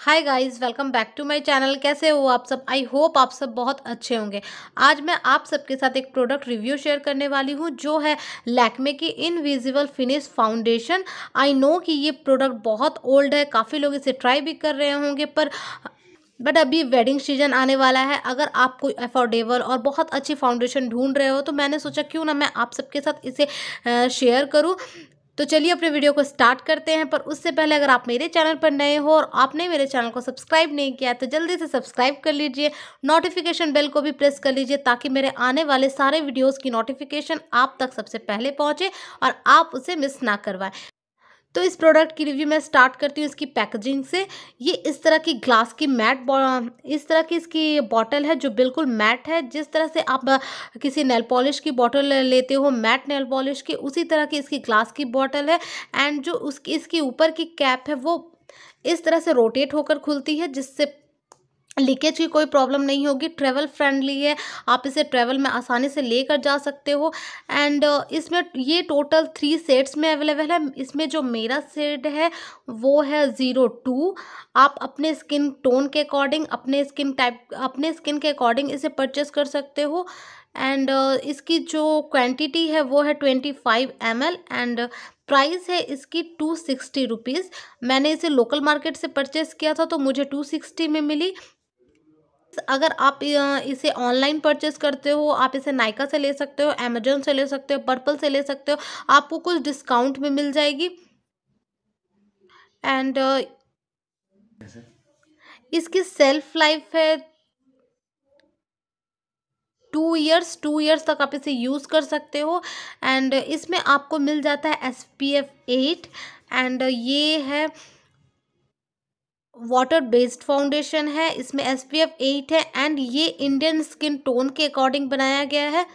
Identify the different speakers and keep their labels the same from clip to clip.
Speaker 1: hi guys welcome back to my channel कैसे हो आप सब आई होप आप सब बहुत अच्छे होंगे आज मैं आप सबके साथ एक प्रोडक्ट रिव्यू शेयर करने वाली हूँ जो है लैक्मे की invisible finish foundation I know कि ये प्रोडक्ट बहुत ओल्ड है काफ़ी लोग इसे ट्राई भी कर रहे होंगे पर बट अभी वेडिंग सीजन आने वाला है अगर आप कोई अफोर्डेबल और बहुत अच्छी फाउंडेशन ढूंढ रहे हो तो मैंने सोचा क्यों ना मैं आप सबके साथ इसे शेयर करूँ तो चलिए अपने वीडियो को स्टार्ट करते हैं पर उससे पहले अगर आप मेरे चैनल पर नए हो और आपने मेरे चैनल को सब्सक्राइब नहीं किया तो जल्दी से सब्सक्राइब कर लीजिए नोटिफिकेशन बेल को भी प्रेस कर लीजिए ताकि मेरे आने वाले सारे वीडियोज़ की नोटिफिकेशन आप तक सबसे पहले पहुँचे और आप उसे मिस ना करवाएं तो इस प्रोडक्ट की रिव्यू मैं स्टार्ट करती हूँ इसकी पैकेजिंग से ये इस तरह की ग्लास की मैट इस तरह की इसकी बॉटल है जो बिल्कुल मैट है जिस तरह से आप किसी नेल पॉलिश की बॉटल लेते हो मैट नेल पॉलिश की उसी तरह की इसकी ग्लास की बॉटल है एंड जो उसकी इसकी ऊपर की कैप है वो इस तरह से रोटेट होकर खुलती है जिससे लीकेज की कोई प्रॉब्लम नहीं होगी ट्रैवल फ्रेंडली है आप इसे ट्रैवल में आसानी से लेकर जा सकते हो एंड इसमें ये टोटल थ्री सेट्स में अवेलेबल है इसमें जो मेरा सेट है वो है ज़ीरो टू आप अपने स्किन टोन के अकॉर्डिंग अपने स्किन टाइप अपने स्किन के अकॉर्डिंग इसे परचेस कर सकते हो एंड इसकी जो क्वान्टिटी है वो है twenty five M L and price है इसकी टू सिक्सटी रुपीज़ मैंने इसे लोकल मार्केट से परचेस किया था तो मुझे टू सिक्सटी में मिली अगर आप इसे ऑनलाइन परचेस करते हो आप इसे नायका से ले सकते हो अमेजोन से ले सकते हो पर्पल से ले सकते हो आपको कुछ डिस्काउंट भी मिल जाएगी एंड इसकी सेल्फ लाइफ है टू ईयर्स टू ईयर्स तक आप इसे यूज़ कर सकते हो एंड इसमें आपको मिल जाता है S P F eight and ये है वाटर बेस्ड फाउंडेशन है इसमें एस पी एफ एट है एंड ये इंडियन स्किन टोन के अकॉर्डिंग बनाया गया है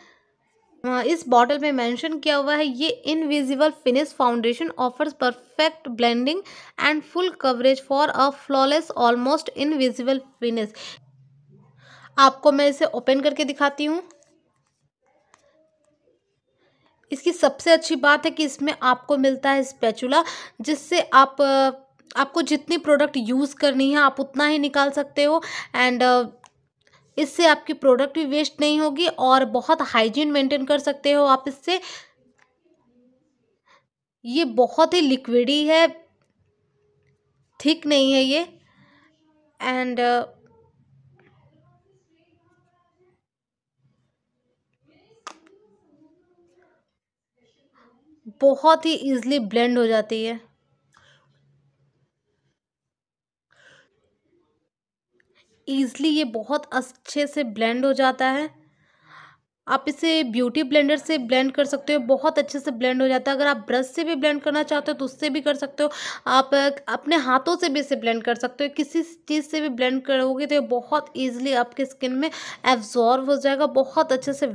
Speaker 1: इस बॉटल में मेंशन किया हुआ है ये invisible finish foundation offers perfect blending and full coverage for a flawless almost invisible finish आपको मैं इसे ओपन करके दिखाती हूँ इसकी सबसे अच्छी बात है कि इसमें आपको मिलता है स्पैचुला जिससे आप आपको जितनी प्रोडक्ट यूज़ करनी है आप उतना ही निकाल सकते हो एंड uh, इससे आपकी प्रोडक्ट भी वेस्ट नहीं होगी और बहुत हाइजीन मेंटेन कर सकते हो आप इससे ये बहुत ही लिक्विडी है ठीक नहीं है ये एंड uh, बहुत ही ईज़िली ब्लेंड हो जाती है ईज़ली ये बहुत अच्छे से ब्लेंड हो जाता है आप इसे ब्यूटी ब्लेंडर से ब्लेंड कर सकते हो बहुत अच्छे से ब्लेंड हो जाता है अगर आप ब्रश से भी ब्लेंड करना चाहते हो तो उससे भी कर सकते हो आप अपने हाथों से भी इसे ब्लेंड कर सकते हो किसी चीज़ से भी ब्लेंड करोगे तो ये बहुत ईजिली आपके स्किन में एब्जॉर्व हो जाएगा बहुत अच्छे से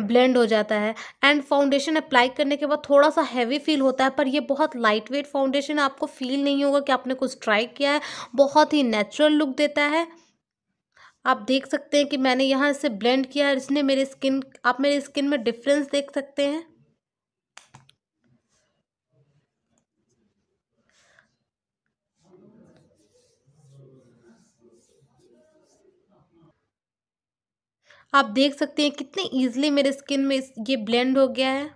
Speaker 1: ब्लेंड हो जाता है एंड फाउंडेशन अप्लाई करने के बाद थोड़ा सा हैवी फील होता है पर यह बहुत लाइट वेट फाउंडेशन आपको फील नहीं होगा कि आपने कुछ ट्राई किया है बहुत ही नेचुरल लुक देता है आप देख सकते हैं कि मैंने यहाँ इसे ब्लेंड किया है इसने मेरे स्किन आप मेरे स्किन में डिफरेंस देख सकते हैं आप देख सकते हैं कितने ईजिली मेरे स्किन में ये ब्लेंड हो गया है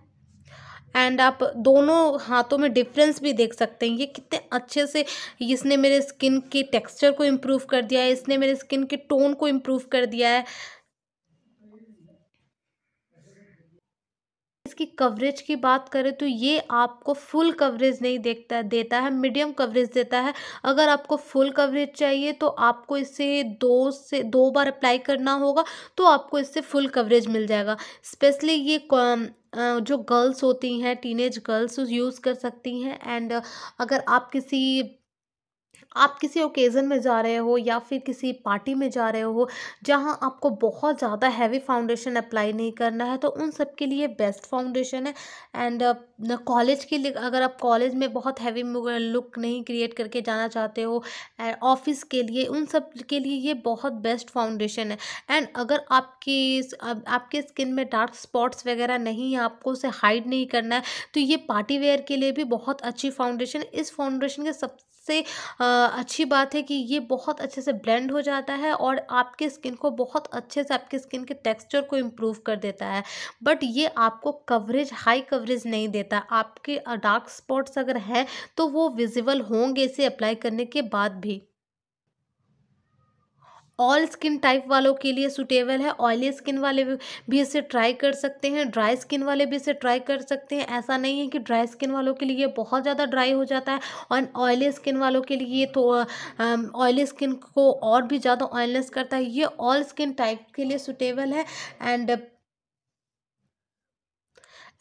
Speaker 1: एंड आप दोनों हाथों में डिफरेंस भी देख सकते हैं ये कितने अच्छे से इसने मेरे स्किन के टेक्सचर को इम्प्रूव कर दिया है इसने मेरे स्किन के टोन को इम्प्रूव कर दिया है इसकी कवरेज की बात करें तो ये आपको फुल कवरेज नहीं देखता देता है मीडियम कवरेज देता है अगर आपको फुल कवरेज चाहिए तो आपको इसे दो से दो बार अप्लाई करना होगा तो आपको इससे फुल कवरेज मिल जाएगा स्पेशली ये जो गर्ल्स होती हैं टीनेज गर्ल्स यूज़ कर सकती हैं एंड अगर आप किसी आप किसी ओकेज़न में जा रहे हो या फिर किसी पार्टी में जा रहे हो जहाँ आपको बहुत ज़्यादा हैवी फाउंडेशन अप्लाई नहीं करना है तो उन सब के लिए बेस्ट फाउंडेशन है एंड कॉलेज uh, के लिए अगर आप कॉलेज में बहुत हैवी लुक नहीं क्रिएट करके जाना चाहते हो ऑफिस के लिए उन सब के लिए ये बहुत बेस्ट फाउंडेशन है एंड अगर आपकी आपके स्किन में डार्क स्पॉट्स वगैरह नहीं है आपको उसे हाइड नहीं करना है तो ये पार्टी वेयर के लिए भी बहुत अच्छी फाउंडेशन इस फाउंडेशन के सबसे अच्छी बात है कि ये बहुत अच्छे से ब्लेंड हो जाता है और आपके स्किन को बहुत अच्छे से आपके स्किन के टेक्सचर को इम्प्रूव कर देता है बट ये आपको कवरेज हाई कवरेज नहीं देता आपके डार्क स्पॉट्स अगर हैं तो वो विजिबल होंगे इसे अप्लाई करने के बाद भी ऑल स्किन टाइप वालों के लिए सूटेबल है ऑयली स्किन वाले भी इसे ट्राई कर सकते हैं ड्राई स्किन वाले भी इसे ट्राई कर सकते हैं ऐसा नहीं है कि ड्राई स्किन वालों के लिए बहुत ज़्यादा ड्राई हो जाता है और ऑयली स्किन वालों के लिए तो ऑयली स्किन को और भी ज़्यादा ऑयलनेस करता है ये ऑल स्किन टाइप के लिए सूटेबल है एंड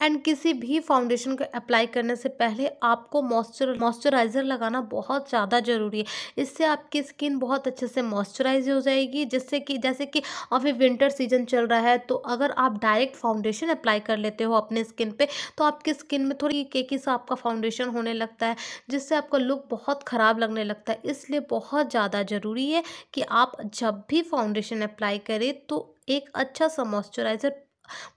Speaker 1: एंड किसी भी फाउंडेशन को अप्लाई करने से पहले आपको मॉइस्चर मॉइस्चराइज़र लगाना बहुत ज़्यादा ज़रूरी है इससे आपकी स्किन बहुत अच्छे से मॉइस्चराइज हो जाएगी जिससे कि जैसे कि अभी विंटर सीजन चल रहा है तो अगर आप डायरेक्ट फाउंडेशन अप्लाई कर लेते हो अपने स्किन पे तो आपकी स्किन में थोड़ी केकी सा आपका फाउंडेशन होने लगता है जिससे आपका लुक बहुत ख़राब लगने लगता है इसलिए बहुत ज़्यादा ज़रूरी है कि आप जब भी फाउंडेशन अप्लाई करें तो एक अच्छा सा मॉइस्चराइज़र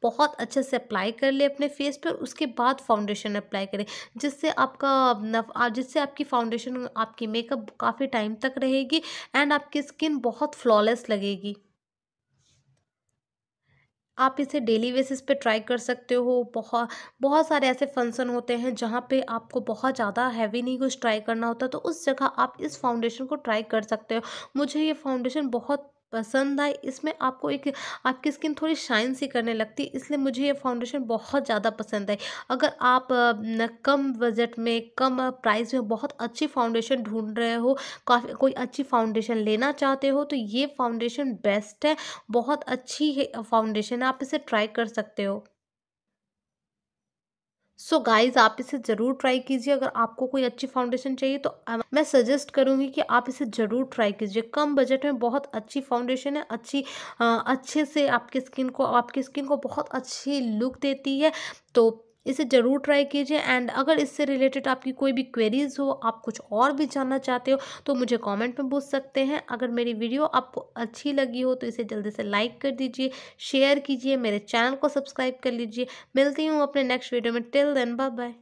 Speaker 1: बहुत अच्छे से अप्लाई कर ले अपने फेस पर उसके बाद फाउंडेशन अप्लाई करें जिससे आपका जिससे आपकी फाउंडेशन आपकी मेकअप काफ़ी टाइम तक रहेगी एंड आपकी स्किन बहुत फ्लॉलेस लगेगी आप इसे डेली बेसिस पे ट्राई कर सकते हो बहुत बहुत सारे ऐसे फंक्शन होते हैं जहाँ पे आपको बहुत ज़्यादा हैवी नहीं कुछ ट्राई करना होता तो उस जगह आप इस फाउंडेशन को ट्राई कर सकते हो मुझे ये फाउंडेशन बहुत पसंद आए इसमें आपको एक आपकी स्किन थोड़ी शाइन सी करने लगती है इसलिए मुझे ये फाउंडेशन बहुत ज़्यादा पसंद आई अगर आप कम बजट में कम प्राइस में बहुत अच्छी फाउंडेशन ढूंढ रहे हो काफ़ी कोई अच्छी फाउंडेशन लेना चाहते हो तो ये फाउंडेशन बेस्ट है बहुत अच्छी है फाउंडेशन आप इसे ट्राई कर सकते हो सो so गाइज आप इसे ज़रूर ट्राई कीजिए अगर आपको कोई अच्छी फाउंडेशन चाहिए तो मैं सजेस्ट करूँगी कि आप इसे ज़रूर ट्राई कीजिए कम बजट में बहुत अच्छी फाउंडेशन है अच्छी आ, अच्छे से आपकी स्किन को आपकी स्किन को बहुत अच्छी लुक देती है तो इसे ज़रूर ट्राई कीजिए एंड अगर इससे रिलेटेड आपकी कोई भी क्वेरीज़ हो आप कुछ और भी जानना चाहते हो तो मुझे कमेंट में पूछ सकते हैं अगर मेरी वीडियो आपको अच्छी लगी हो तो इसे जल्दी से लाइक कर दीजिए शेयर कीजिए मेरे चैनल को सब्सक्राइब कर लीजिए मिलती हूँ अपने नेक्स्ट वीडियो में टिल देन बाय बाय